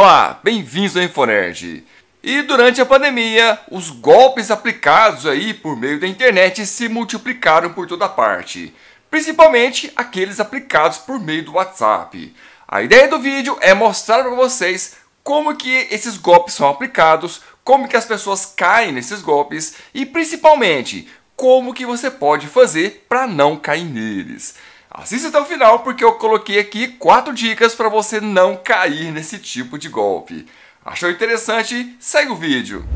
Olá, bem-vindos ao Infonerd. E durante a pandemia, os golpes aplicados aí por meio da internet se multiplicaram por toda parte, principalmente aqueles aplicados por meio do WhatsApp. A ideia do vídeo é mostrar para vocês como que esses golpes são aplicados, como que as pessoas caem nesses golpes e principalmente como que você pode fazer para não cair neles. Assista até o final porque eu coloquei aqui quatro dicas para você não cair nesse tipo de golpe. Achou interessante? Segue o vídeo.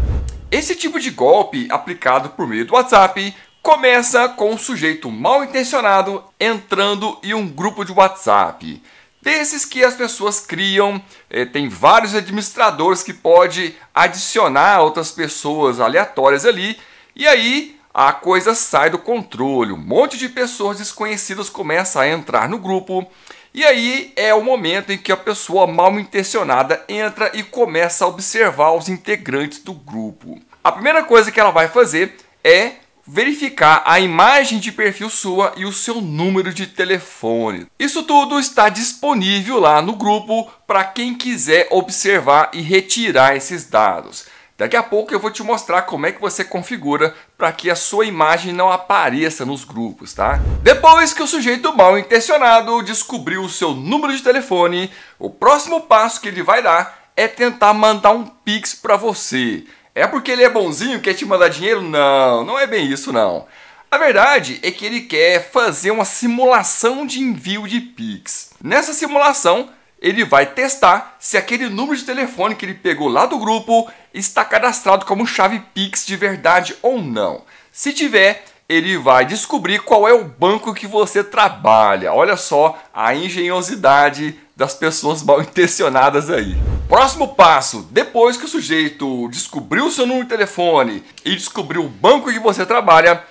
Esse tipo de golpe aplicado por meio do WhatsApp começa com um sujeito mal intencionado entrando em um grupo de WhatsApp. Desses que as pessoas criam, eh, tem vários administradores que pode adicionar outras pessoas aleatórias ali, e aí a coisa sai do controle. Um monte de pessoas desconhecidas começa a entrar no grupo. E aí é o momento em que a pessoa mal intencionada entra e começa a observar os integrantes do grupo. A primeira coisa que ela vai fazer é verificar a imagem de perfil sua e o seu número de telefone. Isso tudo está disponível lá no grupo para quem quiser observar e retirar esses dados. Daqui a pouco eu vou te mostrar como é que você configura para que a sua imagem não apareça nos grupos, tá? Depois que o sujeito mal intencionado descobriu o seu número de telefone, o próximo passo que ele vai dar é tentar mandar um pix para você. É porque ele é bonzinho, quer te mandar dinheiro? Não, não é bem isso não. A verdade é que ele quer fazer uma simulação de envio de pix. Nessa simulação, ele vai testar se aquele número de telefone que ele pegou lá do grupo está cadastrado como chave Pix de verdade ou não. Se tiver, ele vai descobrir qual é o banco que você trabalha. Olha só a engenhosidade das pessoas mal intencionadas aí. Próximo passo: depois que o sujeito descobriu o seu número de telefone e descobriu o banco que você trabalha,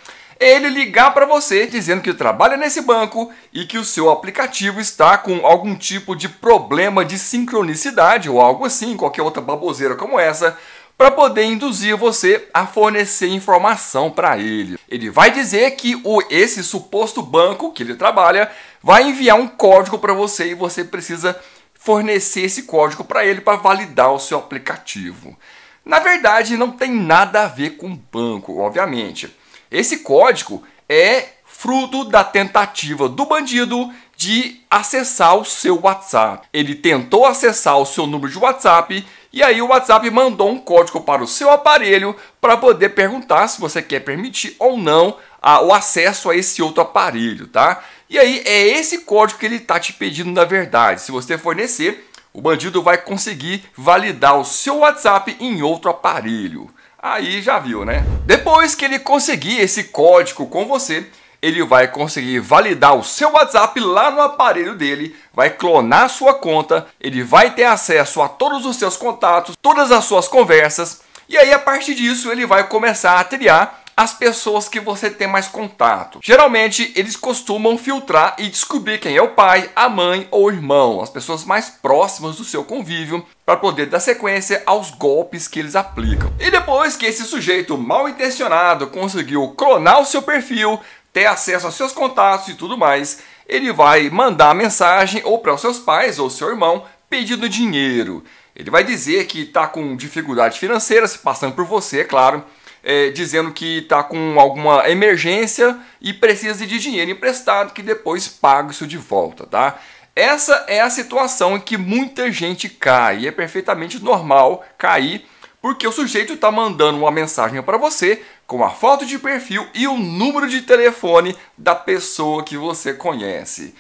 ele ligar para você dizendo que trabalha nesse banco e que o seu aplicativo está com algum tipo de problema de sincronicidade ou algo assim, qualquer outra baboseira como essa, para poder induzir você a fornecer informação para ele. Ele vai dizer que o esse suposto banco que ele trabalha vai enviar um código para você e você precisa fornecer esse código para ele para validar o seu aplicativo. Na verdade, não tem nada a ver com banco, obviamente. Esse código é fruto da tentativa do bandido de acessar o seu WhatsApp. Ele tentou acessar o seu número de WhatsApp e aí o WhatsApp mandou um código para o seu aparelho para poder perguntar se você quer permitir ou não a, o acesso a esse outro aparelho, tá? E aí é esse código que ele está te pedindo na verdade. Se você fornecer, o bandido vai conseguir validar o seu WhatsApp em outro aparelho aí já viu, né? Depois que ele conseguir esse código com você, ele vai conseguir validar o seu WhatsApp lá no aparelho dele, vai clonar sua conta, ele vai ter acesso a todos os seus contatos, todas as suas conversas, e aí a partir disso ele vai começar a triar as pessoas que você tem mais contato. Geralmente, eles costumam filtrar e descobrir quem é o pai, a mãe ou o irmão, as pessoas mais próximas do seu convívio, para poder dar sequência aos golpes que eles aplicam. E depois que esse sujeito mal intencionado conseguiu clonar o seu perfil, ter acesso aos seus contatos e tudo mais, ele vai mandar mensagem ou para os seus pais ou seu irmão pedindo dinheiro. Ele vai dizer que está com dificuldade financeira, se passando por você, é claro, é, dizendo que está com alguma emergência e precisa de dinheiro emprestado, que depois paga isso de volta, tá? Essa é a situação em que muita gente cai, é perfeitamente normal cair, porque o sujeito está mandando uma mensagem para você com a foto de perfil e o número de telefone da pessoa que você conhece.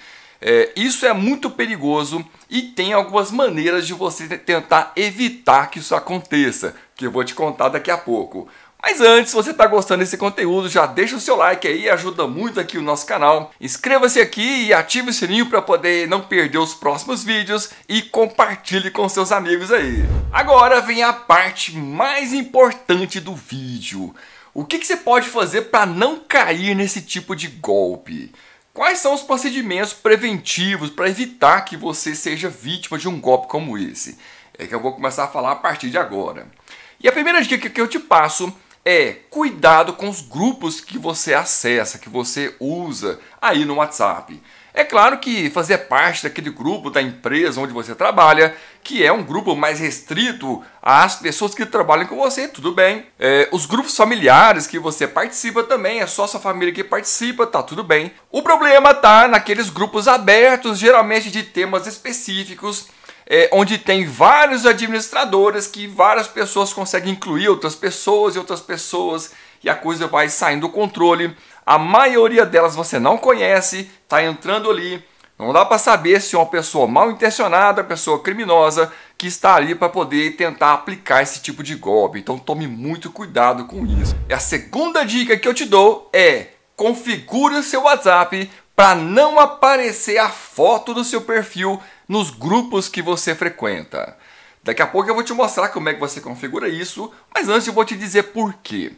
É, isso é muito perigoso e tem algumas maneiras de você tentar evitar que isso aconteça, que eu vou te contar daqui a pouco. Mas antes, se você está gostando desse conteúdo, já deixa o seu like aí, ajuda muito aqui o nosso canal. Inscreva-se aqui e ative o sininho para poder não perder os próximos vídeos e compartilhe com seus amigos aí. Agora vem a parte mais importante do vídeo. O que, que você pode fazer para não cair nesse tipo de golpe? Quais são os procedimentos preventivos para evitar que você seja vítima de um golpe como esse? É que eu vou começar a falar a partir de agora. E a primeira dica que eu te passo é cuidado com os grupos que você acessa, que você usa aí no WhatsApp. É claro que fazer parte daquele grupo da empresa onde você trabalha, que é um grupo mais restrito às pessoas que trabalham com você, tudo bem. É, os grupos familiares que você participa também, é só sua família que participa, tá tudo bem. O problema tá naqueles grupos abertos, geralmente de temas específicos é, onde tem vários administradores que várias pessoas conseguem incluir outras pessoas e outras pessoas e a coisa vai saindo do controle. A maioria delas você não conhece, está entrando ali. Não dá para saber se é uma pessoa mal intencionada, pessoa criminosa que está ali para poder tentar aplicar esse tipo de golpe. Então tome muito cuidado com isso. E a segunda dica que eu te dou é: configure o seu WhatsApp para não aparecer a foto do seu perfil nos grupos que você frequenta. Daqui a pouco eu vou te mostrar como é que você configura isso, mas antes eu vou te dizer por quê.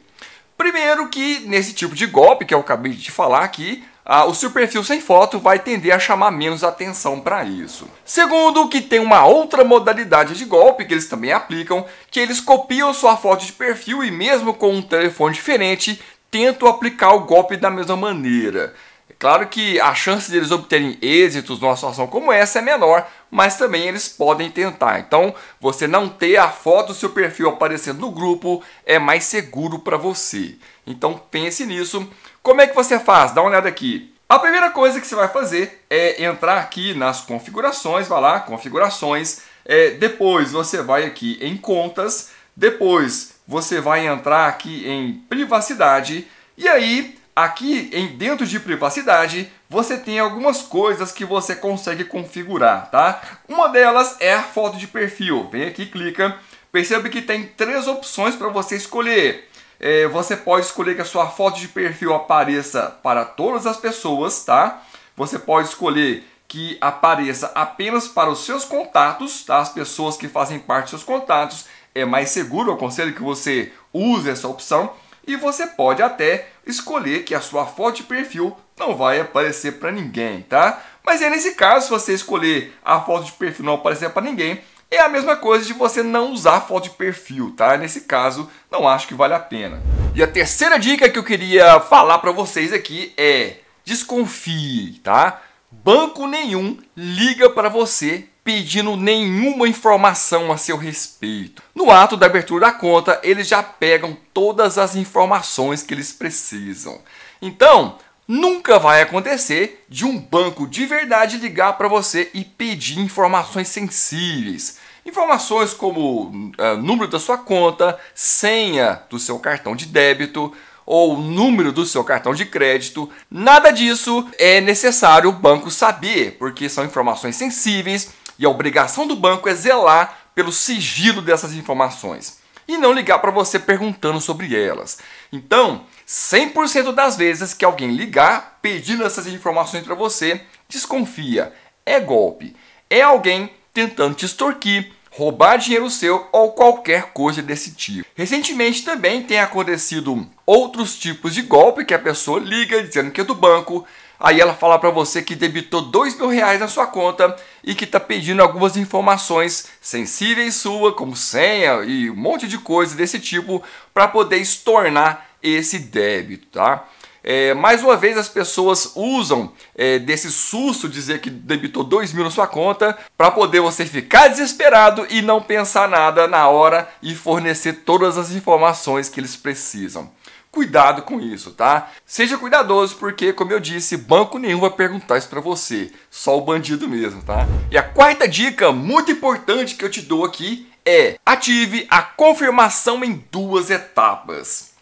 Primeiro que nesse tipo de golpe que eu acabei de te falar aqui, ah, o seu perfil sem foto vai tender a chamar menos atenção para isso. Segundo, que tem uma outra modalidade de golpe que eles também aplicam, que eles copiam sua foto de perfil e mesmo com um telefone diferente, tentam aplicar o golpe da mesma maneira. Claro que a chance deles de obterem êxitos numa situação como essa é menor, mas também eles podem tentar. Então, você não ter a foto do seu perfil aparecendo no grupo é mais seguro para você. Então, pense nisso. Como é que você faz? Dá uma olhada aqui. A primeira coisa que você vai fazer é entrar aqui nas configurações, vai lá, configurações. É, depois você vai aqui em contas, depois você vai entrar aqui em privacidade e aí Aqui em dentro de privacidade, você tem algumas coisas que você consegue configurar, tá? Uma delas é a foto de perfil. Vem aqui, clica. Percebe que tem três opções para você escolher. É, você pode escolher que a sua foto de perfil apareça para todas as pessoas, tá? Você pode escolher que apareça apenas para os seus contatos, tá? as pessoas que fazem parte dos seus contatos. É mais seguro, eu aconselho que você use essa opção e você pode até escolher que a sua foto de perfil não vai aparecer para ninguém, tá? Mas é nesse caso, se você escolher a foto de perfil não aparecer para ninguém, é a mesma coisa de você não usar foto de perfil, tá? Nesse caso, não acho que vale a pena. E a terceira dica que eu queria falar para vocês aqui é: desconfie, tá? Banco nenhum liga para você pedindo nenhuma informação a seu respeito. No ato da abertura da conta, eles já pegam todas as informações que eles precisam. Então, nunca vai acontecer de um banco de verdade ligar para você e pedir informações sensíveis. Informações como uh, número da sua conta, senha do seu cartão de débito, ou o número do seu cartão de crédito. Nada disso é necessário o banco saber, porque são informações sensíveis e a obrigação do banco é zelar pelo sigilo dessas informações e não ligar para você perguntando sobre elas. Então, 100% das vezes que alguém ligar pedindo essas informações para você, desconfia. É golpe. É alguém tentando te extorquir, roubar dinheiro seu ou qualquer coisa desse tipo. Recentemente também tem acontecido outros tipos de golpe que a pessoa liga dizendo que é do banco, aí ela fala para você que debitou dois mil reais na sua conta e que está pedindo algumas informações sensíveis sua, como senha e um monte de coisa desse tipo, para poder estornar esse débito, tá? É, mais uma vez as pessoas usam é, desse susto dizer que debitou dois mil na sua conta para poder você ficar desesperado e não pensar nada na hora e fornecer todas as informações que eles precisam. Cuidado com isso, tá? Seja cuidadoso, porque, como eu disse, banco nenhum vai perguntar isso para você, só o bandido mesmo, tá? E a quarta dica muito importante que eu te dou aqui é: ative a confirmação em duas etapas.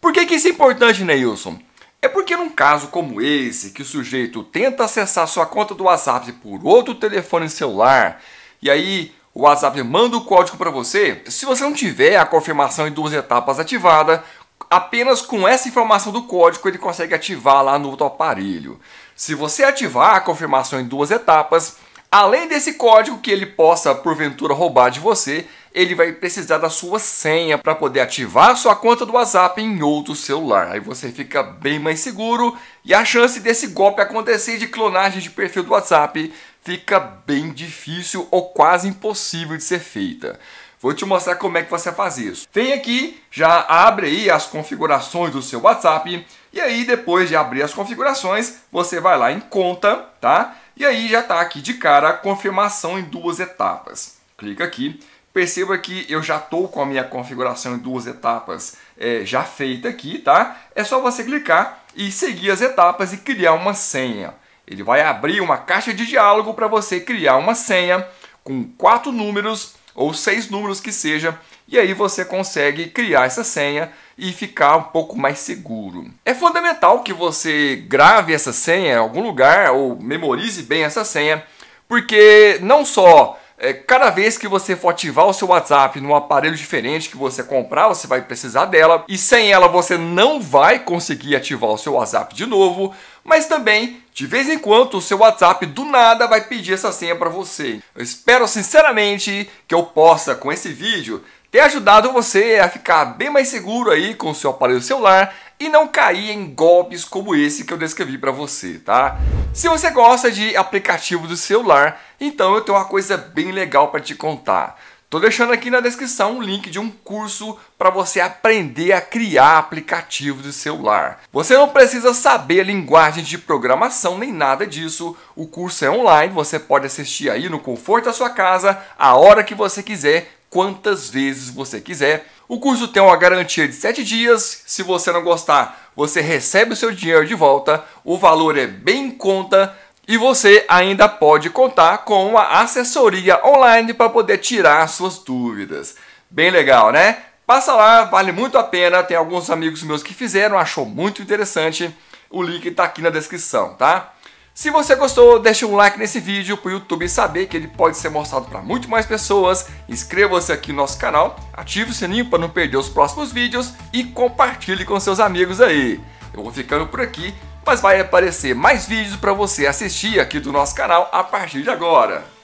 Por que, que isso é importante, Neilson? É porque num caso como esse, que o sujeito tenta acessar sua conta do WhatsApp por outro telefone celular, e aí o WhatsApp manda o código para você, se você não tiver a confirmação em duas etapas ativada, apenas com essa informação do código ele consegue ativar lá no outro aparelho. Se você ativar a confirmação em duas etapas, além desse código que ele possa porventura roubar de você, ele vai precisar da sua senha para poder ativar sua conta do WhatsApp em outro celular. Aí você fica bem mais seguro e a chance desse golpe acontecer de clonagem de perfil do WhatsApp fica bem difícil ou quase impossível de ser feita. Vou te mostrar como é que você faz isso. Vem aqui, já abre aí as configurações do seu WhatsApp e aí depois de abrir as configurações, você vai lá em conta, tá? E aí já está aqui de cara a confirmação em duas etapas. Clica aqui. Perceba que eu já estou com a minha configuração em duas etapas é, já feita aqui, tá? É só você clicar e seguir as etapas e criar uma senha. Ele vai abrir uma caixa de diálogo para você criar uma senha com quatro números ou seis números que seja, e aí você consegue criar essa senha e ficar um pouco mais seguro. É fundamental que você grave essa senha em algum lugar ou memorize bem essa senha, porque não só é, cada vez que você for ativar o seu WhatsApp num aparelho diferente que você comprar, você vai precisar dela. E sem ela você não vai conseguir ativar o seu WhatsApp de novo. Mas também, de vez em quando, o seu WhatsApp do nada vai pedir essa senha para você. Eu espero sinceramente que eu possa, com esse vídeo, ter ajudado você a ficar bem mais seguro aí com o seu aparelho celular e não cair em golpes como esse que eu descrevi para você, tá? Se você gosta de aplicativo do celular, então eu tenho uma coisa bem legal para te contar. Tô deixando aqui na descrição um link de um curso para você aprender a criar aplicativo do celular. Você não precisa saber a linguagem de programação nem nada disso. O curso é online, você pode assistir aí no conforto da sua casa, a hora que você quiser, quantas vezes você quiser. O curso tem uma garantia de 7 dias. Se você não gostar, você recebe o seu dinheiro de volta. O valor é bem em conta. E você ainda pode contar com uma assessoria online para poder tirar suas dúvidas. Bem legal, né? Passa lá, vale muito a pena. Tem alguns amigos meus que fizeram, achou muito interessante. O link está aqui na descrição, tá? Se você gostou, deixe um like nesse vídeo para o YouTube saber que ele pode ser mostrado para muito mais pessoas. Inscreva-se aqui no nosso canal, ative o sininho para não perder os próximos vídeos e compartilhe com seus amigos aí. Eu vou ficando por aqui, mas vai aparecer mais vídeos para você assistir aqui do nosso canal a partir de agora.